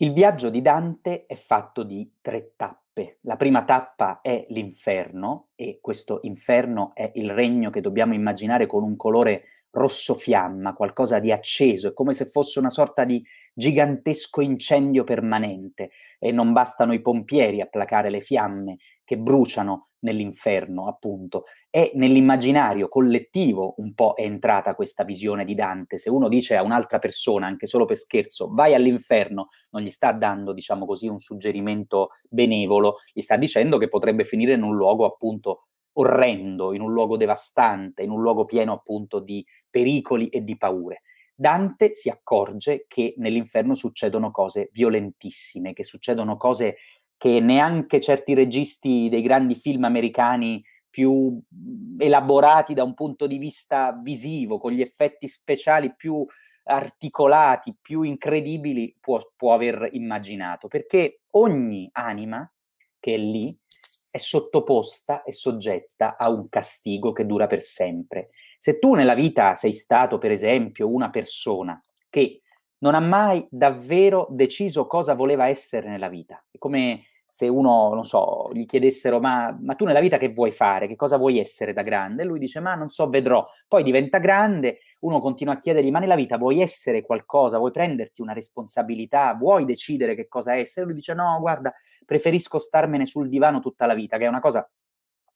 Il viaggio di Dante è fatto di tre tappe. La prima tappa è l'inferno e questo inferno è il regno che dobbiamo immaginare con un colore rosso fiamma, qualcosa di acceso, è come se fosse una sorta di gigantesco incendio permanente e non bastano i pompieri a placare le fiamme che bruciano nell'inferno, appunto. E nell'immaginario collettivo un po' è entrata questa visione di Dante. Se uno dice a un'altra persona, anche solo per scherzo, vai all'inferno, non gli sta dando, diciamo così, un suggerimento benevolo, gli sta dicendo che potrebbe finire in un luogo appunto orrendo, in un luogo devastante, in un luogo pieno appunto di pericoli e di paure. Dante si accorge che nell'inferno succedono cose violentissime, che succedono cose che neanche certi registi dei grandi film americani più mhmm, elaborati da un punto di vista visivo, con gli effetti speciali più articolati, più incredibili, può, può aver immaginato, perché ogni anima che è lì è sottoposta e soggetta a un castigo che dura per sempre. Se tu nella vita sei stato, per esempio, una persona che non ha mai davvero deciso cosa voleva essere nella vita, è come se uno, non so, gli chiedessero ma, ma, tu nella vita che vuoi fare, che cosa vuoi essere da grande? Lui dice ma non so, vedrò. Poi diventa grande, uno continua a chiedergli ma nella vita vuoi essere qualcosa, vuoi prenderti una responsabilità, vuoi decidere che cosa essere? Lui dice no, guarda, preferisco starmene sul divano tutta la vita, che è una cosa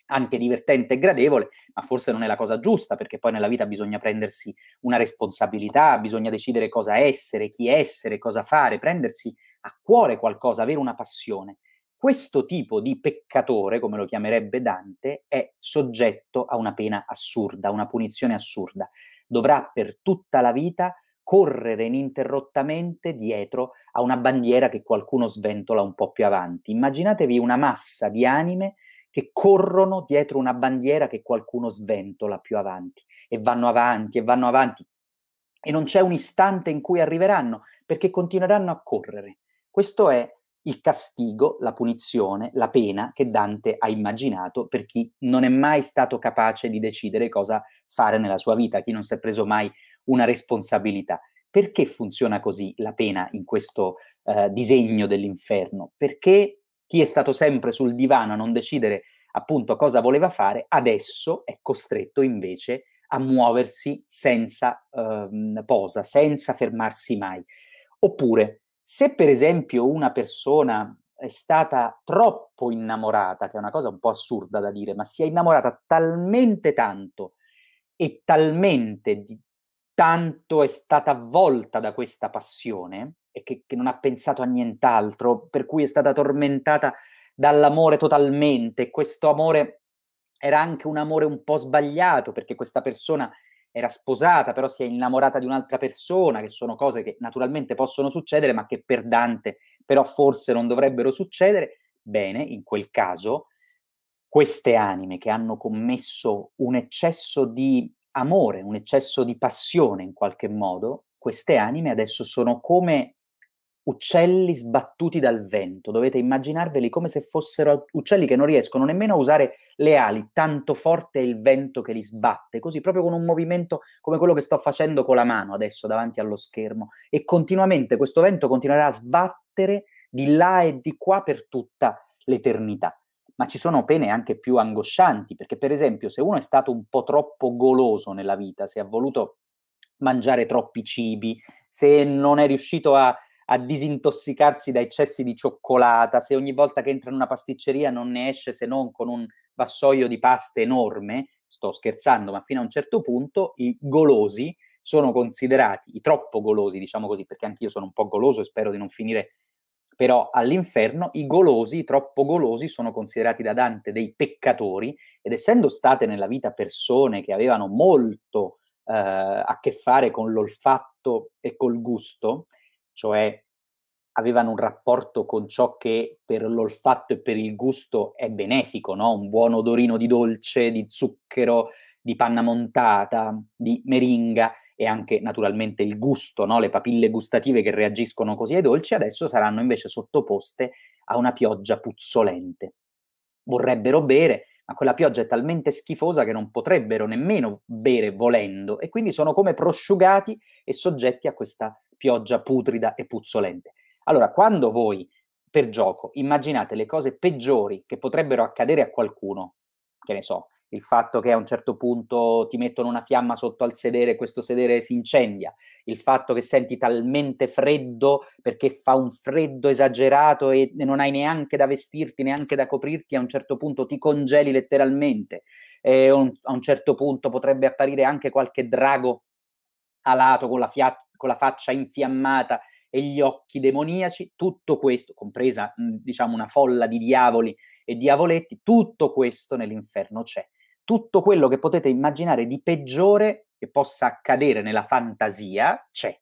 anche divertente e gradevole, ma forse non è la cosa giusta, perché poi nella vita bisogna prendersi una responsabilità, bisogna decidere cosa essere, chi essere, cosa fare, prendersi a cuore qualcosa, avere una passione. Questo tipo di peccatore, come lo chiamerebbe Dante, è soggetto a una pena assurda, una punizione assurda. Dovrà per tutta la vita correre ininterrottamente dietro a una bandiera che qualcuno sventola un po' più avanti. Immaginatevi una massa di anime che corrono dietro una bandiera che qualcuno sventola più avanti e vanno avanti e vanno avanti e non c'è un istante in cui arriveranno perché continueranno a correre. Questo è il castigo, la punizione, la pena che Dante ha immaginato per chi non è mai stato capace di decidere cosa fare nella sua vita, chi non si è preso mai una responsabilità. Perché funziona così la pena in questo eh, disegno dell'inferno? Perché chi è stato sempre sul divano a non decidere appunto cosa voleva fare, adesso è costretto invece a muoversi senza eh, posa, senza fermarsi mai. Oppure se per esempio una persona è stata troppo innamorata, che è una cosa un po' assurda da dire, ma si è innamorata talmente tanto e talmente di, tanto è stata avvolta da questa passione e che, che non ha pensato a nient'altro, per cui è stata tormentata dall'amore totalmente. Questo amore era anche un amore un po' sbagliato perché questa persona era sposata, però si è innamorata di un'altra persona, che sono cose che naturalmente possono succedere, ma che per Dante però forse non dovrebbero succedere, bene, in quel caso, queste anime che hanno commesso un eccesso di amore, un eccesso di passione in qualche modo, queste anime adesso sono come uccelli sbattuti dal vento. Dovete immaginarveli come se fossero uccelli che non riescono nemmeno a usare le ali, tanto forte è il vento che li sbatte, così proprio con un movimento come quello che sto facendo con la mano adesso davanti allo schermo. E continuamente questo vento continuerà a sbattere di là e di qua per tutta l'eternità. Ma ci sono pene anche più angoscianti, perché per esempio se uno è stato un po' troppo goloso nella vita, se ha voluto mangiare troppi cibi, se non è riuscito a a disintossicarsi da eccessi di cioccolata, se ogni volta che entra in una pasticceria non ne esce se non con un vassoio di pasta enorme, sto scherzando, ma fino a un certo punto i golosi sono considerati, i troppo golosi, diciamo così, perché anch'io sono un po' goloso e spero di non finire però all'inferno i golosi, i troppo golosi, sono considerati da Dante dei peccatori ed essendo state nella vita persone che avevano molto eh, a che fare con l'olfatto e col gusto, cioè avevano un rapporto con ciò che per l'olfatto e per il gusto è benefico, no? un buon odorino di dolce, di zucchero, di panna montata, di meringa e anche naturalmente il gusto, no? le papille gustative che reagiscono così ai dolci, adesso saranno invece sottoposte a una pioggia puzzolente. Vorrebbero bere, ma quella pioggia è talmente schifosa che non potrebbero nemmeno bere volendo e quindi sono come prosciugati e soggetti a questa pioggia putrida e puzzolente. Allora, quando voi per gioco immaginate le cose peggiori che potrebbero accadere a qualcuno, che ne so, il fatto che a un certo punto ti mettono una fiamma sotto al sedere e questo sedere si incendia, il fatto che senti talmente freddo perché fa un freddo esagerato e non hai neanche da vestirti, neanche da coprirti, a un certo punto ti congeli letteralmente, e a un certo punto potrebbe apparire anche qualche drago alato con la, fia- con la faccia infiammata e gli occhi demoniaci, tutto questo, compresa diciamo una folla di diavoli e diavoletti, tutto questo nell'inferno c'è. Tutto quello che potete immaginare di peggiore che possa accadere nella fantasia c'è.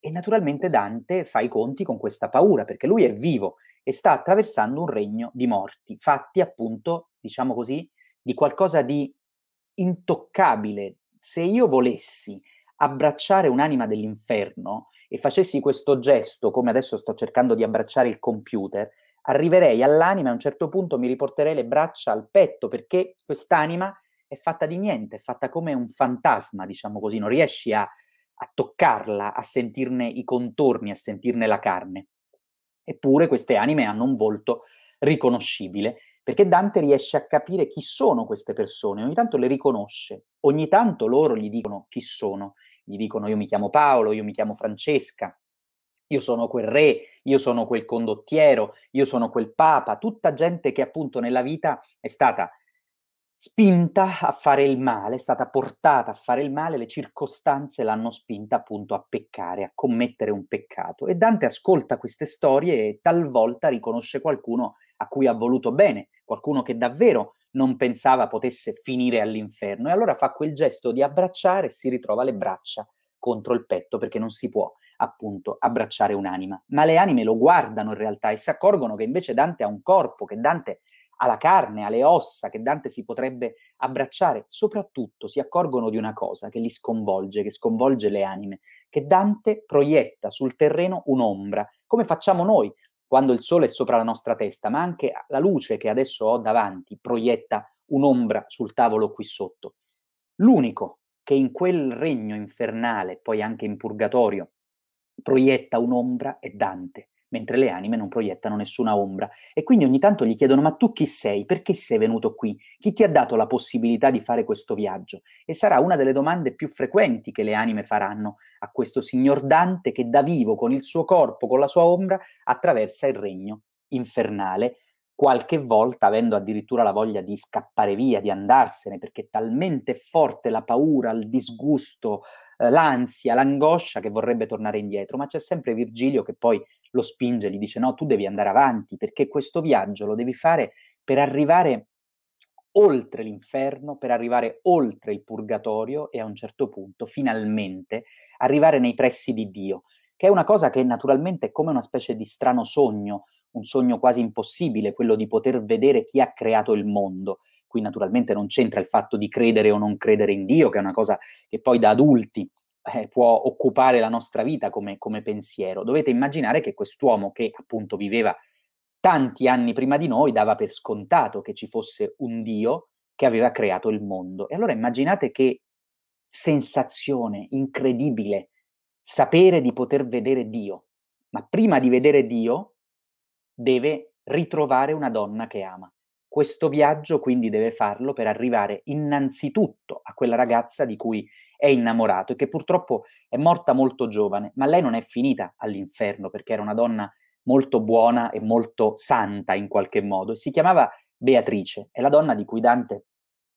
E naturalmente Dante fa i conti con questa paura, perché lui è vivo e sta attraversando un regno di morti, fatti appunto, diciamo così, di qualcosa di intoccabile. Se io volessi abbracciare un'anima dell'inferno e facessi questo gesto, come adesso sto cercando di abbracciare il computer, arriverei all'anima e a un certo punto mi riporterei le braccia al petto perché quest'anima è fatta di niente, è fatta come un fantasma, diciamo così, non riesci a, a toccarla, a sentirne i contorni, a sentirne la carne. Eppure queste anime hanno un volto riconoscibile, perché Dante riesce a capire chi sono queste persone, ogni tanto le riconosce, ogni tanto loro gli dicono chi sono gli dicono io mi chiamo Paolo, io mi chiamo Francesca, io sono quel re, io sono quel condottiero, io sono quel papa, tutta gente che appunto nella vita è stata spinta a fare il male, è stata portata a fare il male, le circostanze l'hanno spinta appunto a peccare, a commettere un peccato. E Dante ascolta queste storie e talvolta riconosce qualcuno a cui ha voluto bene, qualcuno che davvero non pensava potesse finire all'inferno e allora fa quel gesto di abbracciare e si ritrova le braccia contro il petto perché non si può appunto abbracciare un'anima. Ma le anime lo guardano in realtà e si accorgono che invece Dante ha un corpo, che Dante ha la carne, ha le ossa, che Dante si potrebbe abbracciare. Soprattutto si accorgono di una cosa che li sconvolge, che sconvolge le anime, che Dante proietta sul terreno un'ombra, come facciamo noi quando il sole è sopra la nostra testa, ma anche la luce che adesso ho davanti proietta un'ombra sul tavolo qui sotto. L'unico che in quel regno infernale, poi anche in purgatorio, proietta un'ombra è Dante mentre le anime non proiettano nessuna ombra. E quindi ogni tanto gli chiedono: Ma tu chi sei? Perché sei venuto qui? Chi ti ha dato la possibilità di fare questo viaggio? E sarà una delle domande più frequenti che le anime faranno a questo signor Dante che da vivo, con il suo corpo, con la sua ombra, attraversa il regno infernale. Qualche volta avendo addirittura la voglia di scappare via, di andarsene, perché è talmente forte la paura, il disgusto, eh, l'ansia, l'angoscia che vorrebbe tornare indietro, ma c'è sempre Virgilio che poi lo spinge, gli dice no, tu devi andare avanti perché questo viaggio lo devi fare per arrivare oltre l'inferno, per arrivare oltre il purgatorio e a un certo punto, finalmente, arrivare nei pressi di Dio, che è una cosa che naturalmente è come una specie di strano sogno, un sogno quasi impossibile, quello di poter vedere chi ha creato il mondo. Qui naturalmente non c'entra il fatto di credere o non credere in Dio, che è una cosa che poi da adulti eh, può occupare la nostra vita come, come pensiero. Dovete immaginare che quest'uomo che appunto viveva tanti anni prima di noi dava per scontato che ci fosse un Dio che aveva creato il mondo. E allora immaginate che sensazione incredibile sapere di poter vedere Dio, ma prima di vedere Dio deve ritrovare una donna che ama. Questo viaggio quindi deve farlo per arrivare innanzitutto a quella ragazza di cui è innamorato e che purtroppo è morta molto giovane, ma lei non è finita all'inferno perché era una donna molto buona e molto santa in qualche modo. Si chiamava Beatrice, è la donna di cui Dante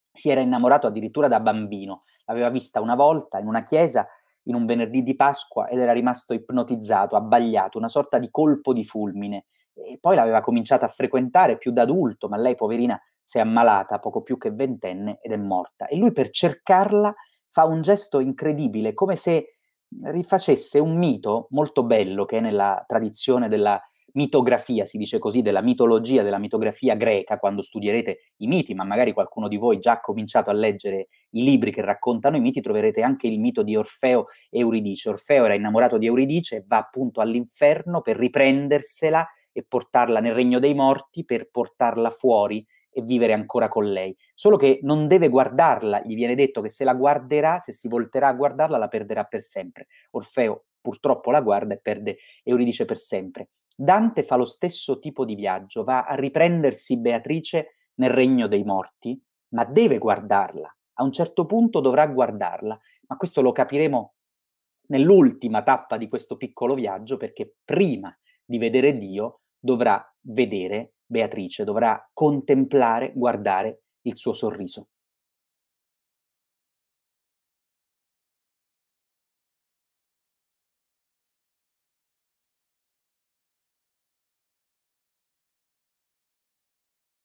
si era innamorato addirittura da bambino. L'aveva vista una volta in una chiesa, in un venerdì di Pasqua, ed era rimasto ipnotizzato, abbagliato, una sorta di colpo di fulmine e poi l'aveva cominciata a frequentare più da adulto, ma lei poverina si è ammalata poco più che ventenne ed è morta. E lui per cercarla fa un gesto incredibile, come se rifacesse un mito molto bello che è nella tradizione della mitografia, si dice così, della mitologia, della mitografia greca, quando studierete i miti, ma magari qualcuno di voi già ha cominciato a leggere i libri che raccontano i miti, troverete anche il mito di Orfeo e Euridice. Orfeo era innamorato di Euridice, e va appunto all'inferno per riprendersela e portarla nel regno dei morti per portarla fuori e vivere ancora con lei. Solo che non deve guardarla, gli viene detto che se la guarderà, se si volterà a guardarla, la perderà per sempre. Orfeo purtroppo la guarda e perde Euridice per sempre. Dante fa lo stesso tipo di viaggio, va a riprendersi Beatrice nel regno dei morti, ma deve guardarla. A un certo punto dovrà guardarla, ma questo lo capiremo nell'ultima tappa di questo piccolo viaggio perché prima di vedere Dio, dovrà vedere Beatrice, dovrà contemplare, guardare il suo sorriso.